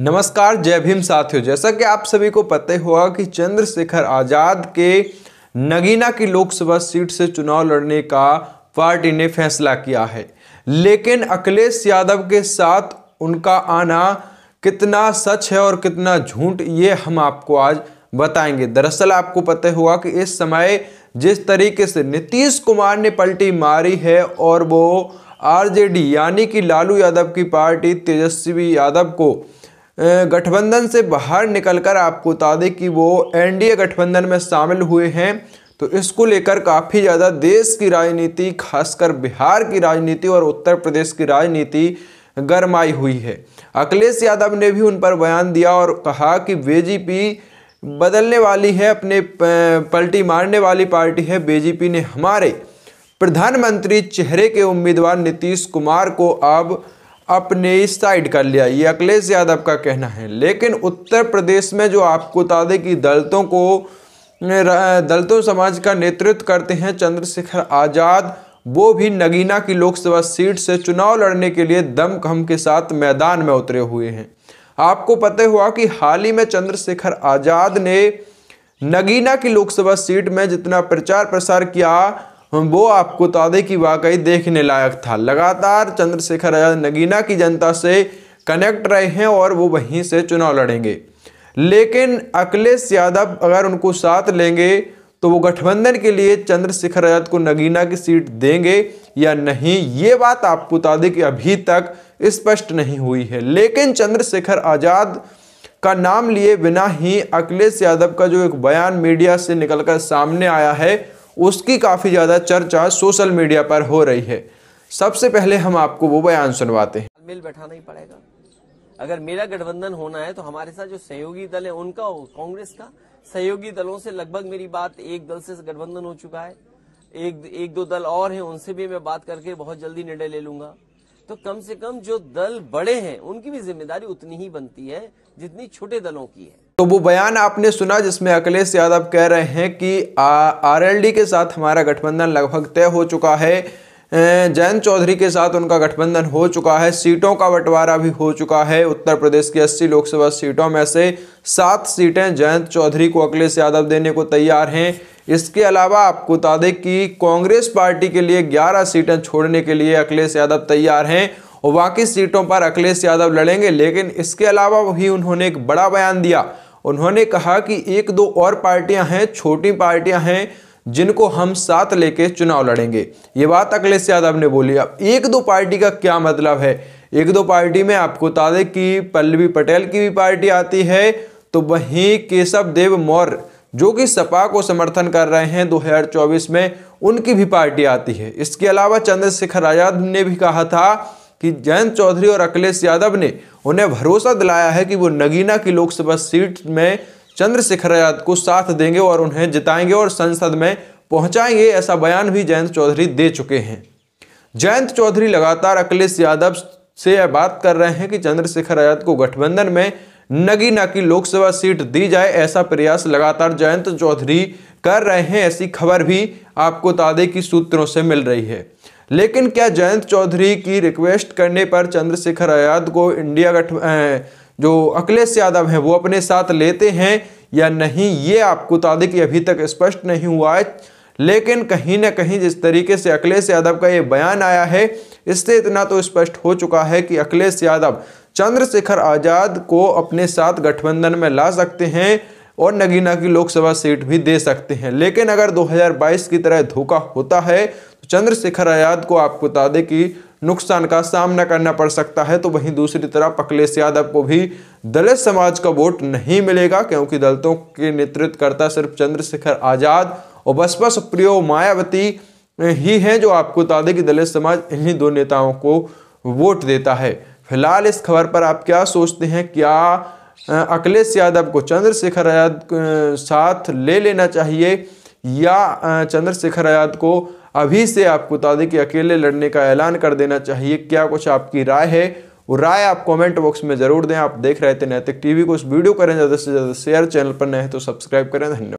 नमस्कार जय भीम साथियों जैसा कि आप सभी को पता होगा कि चंद्रशेखर आज़ाद के नगीना की लोकसभा सीट से चुनाव लड़ने का पार्टी ने फैसला किया है लेकिन अखिलेश यादव के साथ उनका आना कितना सच है और कितना झूठ ये हम आपको आज बताएंगे दरअसल आपको पता होगा कि इस समय जिस तरीके से नीतीश कुमार ने पलटी मारी है और वो आरजेडी यानी कि लालू यादव की पार्टी तेजस्वी यादव को गठबंधन से बाहर निकलकर आपको बता दें कि वो एनडीए गठबंधन में शामिल हुए हैं तो इसको लेकर काफ़ी ज़्यादा देश की राजनीति खासकर बिहार की राजनीति और उत्तर प्रदेश की राजनीति गरमाई हुई है अखिलेश यादव ने भी उन पर बयान दिया और कहा कि बीजेपी बदलने वाली है अपने पलटी मारने वाली पार्टी है बीजेपी ने हमारे प्रधानमंत्री चेहरे के उम्मीदवार नीतीश कुमार को अब अपने साइड कर लिया ये अखिलेश यादव का कहना है लेकिन उत्तर प्रदेश में जो आपको बता दें कि दलितों को दलितों समाज का नेतृत्व करते हैं चंद्रशेखर आज़ाद वो भी नगीना की लोकसभा सीट से चुनाव लड़ने के लिए दमखम के साथ मैदान में उतरे हुए हैं आपको पता हुआ कि हाल ही में चंद्रशेखर आज़ाद ने नगीना की लोकसभा सीट में जितना प्रचार प्रसार किया वो आपको तादे की वाकई देखने लायक था लगातार चंद्रशेखर आजाद नगीना की जनता से कनेक्ट रहे हैं और वो वहीं से चुनाव लड़ेंगे लेकिन अखिलेश यादव अगर उनको साथ लेंगे तो वो गठबंधन के लिए चंद्रशेखर आजाद को नगीना की सीट देंगे या नहीं ये बात आपको तादे कि अभी तक स्पष्ट नहीं हुई है लेकिन चंद्रशेखर आजाद का नाम लिए बिना ही अखिलेश यादव का जो एक बयान मीडिया से निकलकर सामने आया है उसकी काफ़ी ज़्यादा चर्चा सोशल मीडिया पर हो रही है सबसे पहले हम आपको वो बयान सुनवाते हैं मिल बैठाना ही पड़ेगा अगर मेरा गठबंधन होना है तो हमारे साथ जो सहयोगी दल है उनका हो कांग्रेस का सहयोगी दलों से लगभग मेरी बात एक दल से गठबंधन हो चुका है एक एक दो दल और हैं उनसे भी मैं बात करके बहुत जल्दी निर्णय ले लूंगा तो कम से कम जो दल बड़े हैं उनकी भी जिम्मेदारी उतनी ही बनती है जितनी छोटे दलों की है तो वो बयान आपने सुना जिसमें अखिलेश यादव कह रहे हैं कि आरएलडी के साथ हमारा गठबंधन लगभग तय हो चुका है जयंत चौधरी के साथ उनका गठबंधन हो चुका है सीटों का बंटवारा भी हो चुका है उत्तर प्रदेश की अस्सी लोकसभा सीटों में से सात सीटें जयंत चौधरी को अखिलेश यादव देने को तैयार हैं इसके अलावा आपको बता दें कि कांग्रेस पार्टी के लिए ग्यारह सीटें छोड़ने के लिए अखिलेश यादव तैयार हैं और बाकी सीटों पर अखिलेश यादव लड़ेंगे लेकिन इसके अलावा भी उन्होंने एक बड़ा बयान दिया उन्होंने कहा कि एक दो और पार्टियां हैं छोटी पार्टियां हैं जिनको हम साथ लेके चुनाव लड़ेंगे ये बात अखिलेश यादव ने बोली अब एक दो पार्टी का क्या मतलब है एक दो पार्टी में आपको बता दें कि पल्लवी पटेल की भी पार्टी आती है तो वहीं केशव देव मौर्य जो कि सपा को समर्थन कर रहे हैं 2024 में उनकी भी पार्टी आती है इसके अलावा चंद्रशेखर आजाद ने भी कहा था कि जयंत चौधरी और अखिलेश यादव ने उन्हें भरोसा दिलाया है कि वो नगीना की लोकसभा सीट में चंद्रशेखर आजाद को साथ देंगे और उन्हें जिताएंगे और संसद में पहुंचाएंगे ऐसा बयान भी जयंत चौधरी दे चुके हैं जयंत चौधरी लगातार अखिलेश यादव से यह बात कर रहे हैं कि चंद्रशेखर आजाद को गठबंधन में नगीना की लोकसभा सीट दी जाए ऐसा प्रयास लगातार जयंत चौधरी कर रहे हैं ऐसी खबर भी आपको तादे की सूत्रों से मिल रही है लेकिन क्या जयंत चौधरी की रिक्वेस्ट करने पर चंद्रशेखर आजाद को इंडिया गठ जो अखिलेश यादव हैं वो अपने साथ लेते हैं या नहीं ये आपको तादिक तो अभी तक स्पष्ट नहीं हुआ है लेकिन कहीं ना कहीं जिस तरीके से अखिलेश यादव का ये बयान आया है इससे इतना तो स्पष्ट हो चुका है कि अखिलेश यादव चंद्रशेखर आज़ाद को अपने साथ गठबंधन में ला सकते हैं और नगीना की लोकसभा सीट भी दे सकते हैं लेकिन अगर 2022 की तरह धोखा होता है तो चंद्रशेखर आजाद को आपको बता दें कि नुकसान का सामना करना पड़ सकता है तो वहीं दूसरी तरफ अखिलेश यादव को भी दलित समाज का वोट नहीं मिलेगा क्योंकि दलितों के नेतृत्वकर्ता सिर्फ चंद्रशेखर आजाद और बसपा सुप्रियो मायावती ही हैं जो आपको बता दें कि दलित समाज इन्हीं दो नेताओं को वोट देता है फिलहाल इस खबर पर आप क्या सोचते हैं क्या अखिलेश यादव को चंद्रशेखर आजाद साथ ले लेना चाहिए या चंद्रशेखर आजाद को अभी से आपको बता दें कि अकेले लड़ने का ऐलान कर देना चाहिए क्या कुछ आपकी राय है वो राय आप कमेंट बॉक्स में जरूर दें आप देख रहे थे नैतिक टीवी को इस वीडियो करें ज़्यादा से ज़्यादा शेयर चैनल पर नए तो सब्सक्राइब करें धन्यवाद